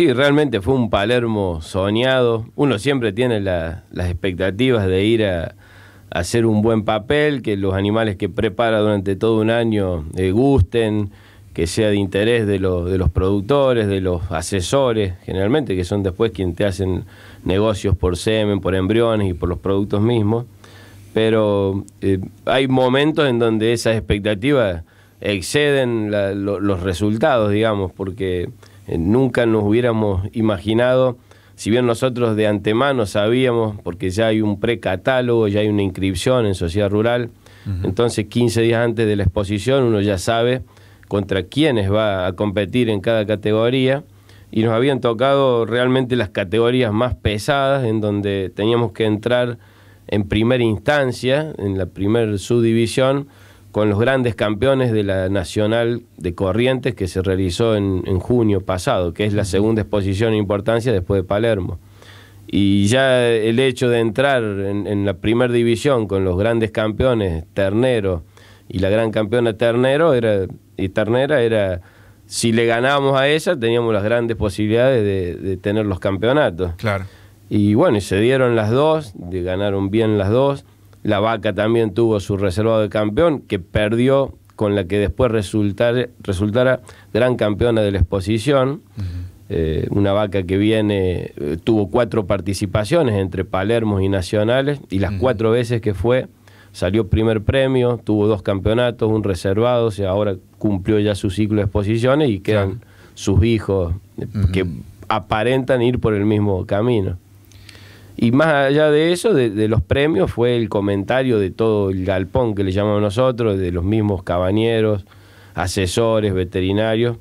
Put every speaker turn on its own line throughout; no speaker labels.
sí, realmente fue un Palermo soñado. Uno siempre tiene las expectativas de ir a, hacer un buen papel, que los animales que prepara durante todo un año eh, gusten, que sea de interés de, los productores, de los asesores, generalmente, que son después quienes te hacen negocios por semen, por embriones y por los productos mismos. Pero eh, hay momentos en donde esas expectativas exceden los resultados, digamos, porque eh, nunca nos hubiéramos imaginado, si bien nosotros de antemano sabíamos, porque ya hay un precatálogo, ya hay una inscripción en sociedad rural, entonces 15 días antes de la exposición uno ya sabe contra quiénes va a competir en cada categoría y nos habían tocado realmente las categorías más pesadas en donde teníamos que entrar en primera instancia, en la primera subdivisión, con los grandes campeones de la Nacional de Corrientes que se realizó en, junio pasado, que es la segunda exposición de importancia después de Palermo. Y ya el hecho de entrar en, la primera división con los grandes campeones, Ternero y la gran campeona Ternero, era, y Ternera era, si le ganábamos a ella, teníamos las grandes posibilidades de, tener los campeonatos. Claro. Y bueno, se dieron las dos, ganaron bien las dos. La Vaca también tuvo su reservado de campeón, que perdió con la que después resultara gran campeona de la exposición. Eh, una vaca que viene, eh, tuvo cuatro participaciones entre Palermos y Nacionales, y las cuatro veces que fue, salió primer premio, tuvo dos campeonatos, un reservado, o sea, ahora cumplió ya su ciclo de exposiciones y quedan sus hijos eh, que aparentan ir por el mismo camino. Y más allá de eso, de, los premios, fue el comentario de todo el galpón que le llamamos nosotros, de los mismos cabañeros, asesores, veterinarios,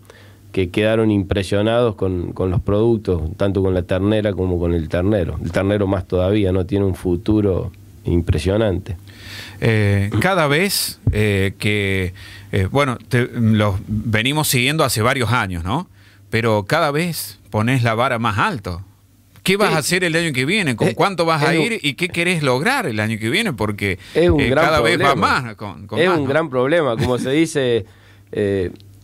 que quedaron impresionados con, los productos, tanto con la ternera como con el ternero. El ternero más todavía, ¿no? Tiene un futuro impresionante.
Eh, cada vez eh, que, eh, bueno, los venimos siguiendo hace varios años, ¿no? Pero cada vez pones la vara más alto. ¿Qué vas a eh, hacer el año que viene? ¿Con eh, cuánto vas a ir? ¿Y qué querés
lograr el año que viene? Porque eh, cada vez va más. Con, es un gran problema. Como se dice,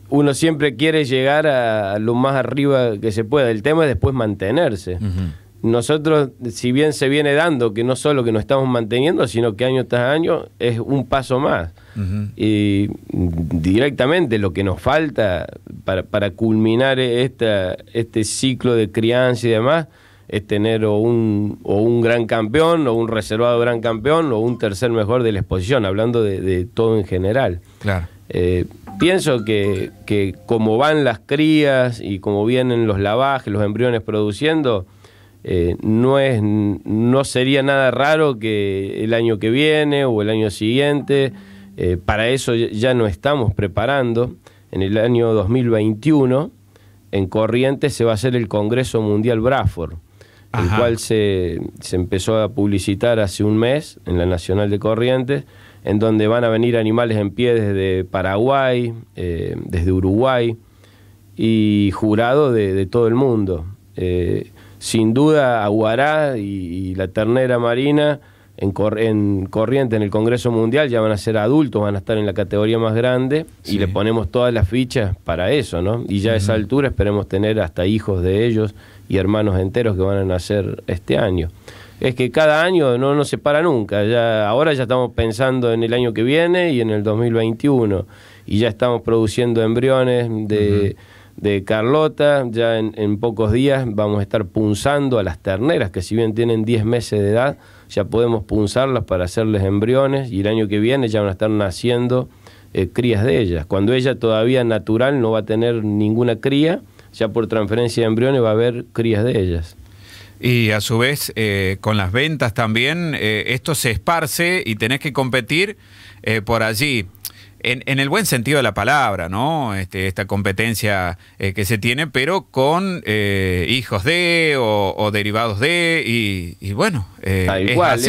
uno siempre quiere llegar a lo más arriba que se pueda. El tema es después mantenerse. Nosotros, si bien se viene dando que no solo que nos estamos manteniendo, sino que año tras año es un paso más. Y directamente lo que nos falta para, culminar este ciclo de crianza y demás es tener o un, o un gran campeón, o un reservado gran campeón, o un tercer mejor de la exposición, hablando de, todo en general. Claro. Eh, pienso que, como van las crías y como vienen los lavajes, los embriones produciendo, eh, no, es, no sería nada raro que el año que viene o el año siguiente, eh, para eso ya no estamos preparando. En el año 2021, en Corrientes se va a hacer el Congreso Mundial Braford el cual se, se, empezó a publicitar hace un mes en la Nacional de Corrientes, en donde van a venir animales en pie desde Paraguay, eh, desde Uruguay y jurado de, todo el mundo. Eh, sin duda, Aguará y la ternera marina en, en corriente en el Congreso Mundial, ya van a ser adultos, van a estar en la categoría más grande y le ponemos todas las fichas para eso, ¿no? Y ya a esa altura esperemos tener hasta hijos de ellos y hermanos enteros que van a nacer este año. Es que cada año no, no se para nunca, ya, ahora ya estamos pensando en el año que viene y en el 2021 y ya estamos produciendo embriones de de Carlota. Ya en, pocos días vamos a estar punzando a las terneras, que si bien tienen 10 meses de edad, ya podemos punzarlas para hacerles embriones y el año que viene ya van a estar naciendo eh, crías de ellas. Cuando ella todavía natural no va a tener ninguna cría, ya por transferencia de embriones va a haber crías de ellas. Y a su vez, eh, con las ventas también, eh,
esto se esparce y tenés que competir por allí en, el buen sentido de la palabra, ¿no? Este, esta competencia eh, que se tiene, pero con eh, hijos de o, derivados de, y, bueno, eh, es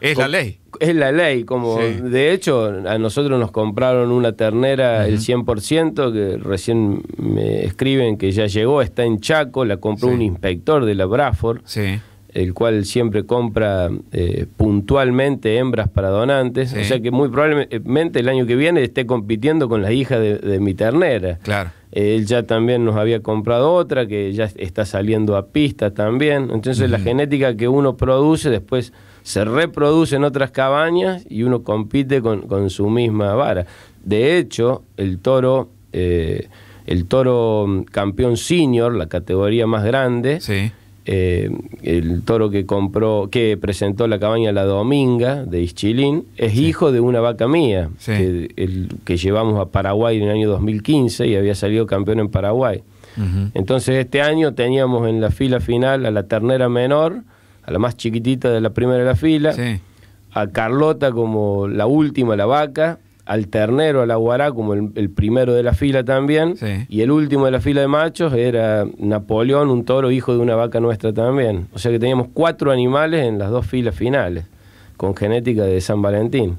Es la ley.
Es la ley, como de hecho a nosotros nos compraron una ternera el 100%, que recién me escriben que ya llegó, está en Chaco, la compró un inspector de la Braford. Sí el cual siempre compra eh, puntualmente hembras para donantes, o sea que muy probablemente el año que viene esté compitiendo con la hija de, mi ternera. Claro. él ya también nos había comprado otra que ya está saliendo a pista también. Entonces la genética que uno produce después se reproduce en otras cabañas y uno compite con, su misma vara. De hecho, el toro... Eh, el toro mm, campeón senior, la categoría más grande, sí eh, el toro que compró, que presentó la cabaña La Dominga de Ischilín, es hijo de una vaca mía, que, llevamos a Paraguay en el año 2015 y había salido campeón en Paraguay. Entonces este año teníamos en la fila final a la ternera menor, a la más chiquitita de la primera de la fila, a Carlota como la última, la vaca, al ternero, al guará, como el, primero de la fila también. Y el último de la fila de machos era Napoleón, un toro hijo de una vaca nuestra también. O sea que teníamos cuatro animales en las dos filas finales, con genética de San Valentín.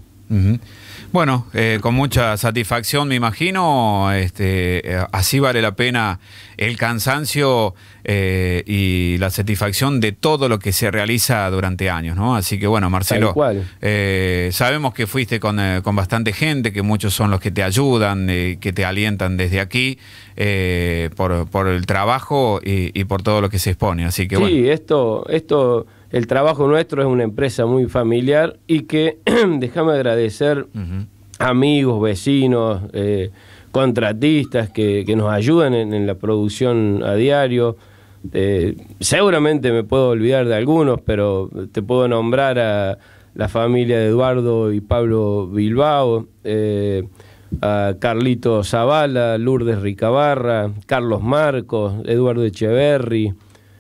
Bueno, eh, con mucha satisfacción me imagino, este, eh, así vale la pena el cansancio eh, y la satisfacción de todo lo que se realiza durante años, ¿no? Así que bueno, Marcelo, eh, sabemos que fuiste con, bastante gente, que muchos son los que te ayudan, que te alientan desde aquí por, por, el trabajo y, por todo lo que se expone, así que sí,
esto... esto el trabajo nuestro es una empresa muy familiar y que déjame agradecer amigos, vecinos, eh, contratistas que, nos ayudan en, la producción a diario. Eh, seguramente me puedo olvidar de algunos, pero te puedo nombrar a la familia de Eduardo y Pablo Bilbao, eh, a Carlito Zavala, Lourdes Ricabarra, Carlos Marcos, Eduardo Echeverri,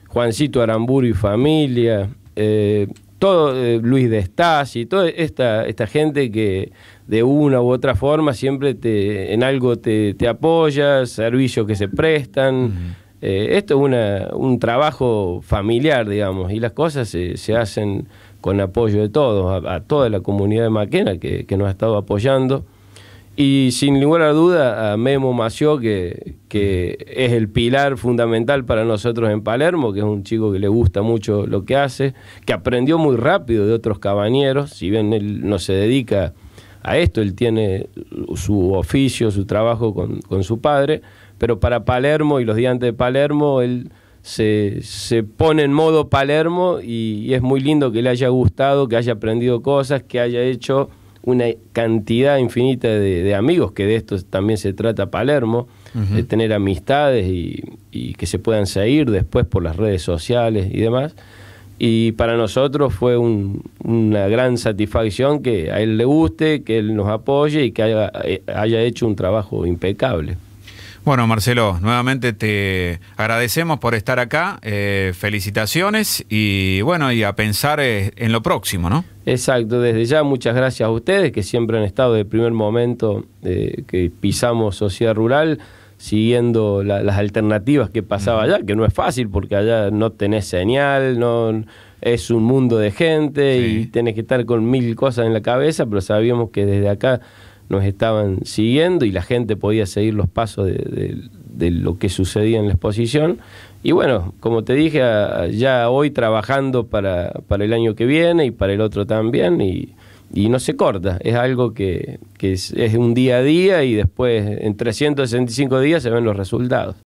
Juancito Aramburu y familia, eh, todo eh, Luis de y toda esta, gente que de una u otra forma siempre te, en algo te, apoya, servicios que se prestan. Eh, esto es una, un trabajo familiar, digamos, y las cosas se, hacen con apoyo de todos, a, toda la comunidad de Maquena que, que nos ha estado apoyando. Y sin ninguna duda a Memo Mació, que, es el pilar fundamental para nosotros en Palermo, que es un chico que le gusta mucho lo que hace, que aprendió muy rápido de otros cabañeros, si bien él no se dedica a esto, él tiene su oficio, su trabajo con, su padre, pero para Palermo y los diantes de Palermo, él se, pone en modo Palermo y es muy lindo que le haya gustado, que haya aprendido cosas, que haya hecho una cantidad infinita de, amigos, que de esto también se trata Palermo, de tener amistades y, que se puedan seguir después por las redes sociales y demás. Y para nosotros fue una gran satisfacción que a él le guste, que él nos apoye y que haya, eh, haya hecho un trabajo impecable.
Bueno, Marcelo, nuevamente te agradecemos por estar acá, eh, felicitaciones y bueno, y a pensar eh, en lo próximo, ¿no?
Exacto, desde ya muchas gracias a ustedes que siempre han estado desde primer momento eh, que pisamos sociedad rural siguiendo las alternativas que pasaba allá, que no es fácil porque allá no tenés señal, no es un mundo de gente y tenés que estar con mil cosas en la cabeza, pero sabíamos que desde acá nos estaban siguiendo y la gente podía seguir los pasos de, lo que sucedía en la exposición. Y bueno, como te dije, ya hoy trabajando para, para el año que viene y para el otro también, y, no se corta, es algo que, es, es un día a día y después en 365 días se ven los resultados.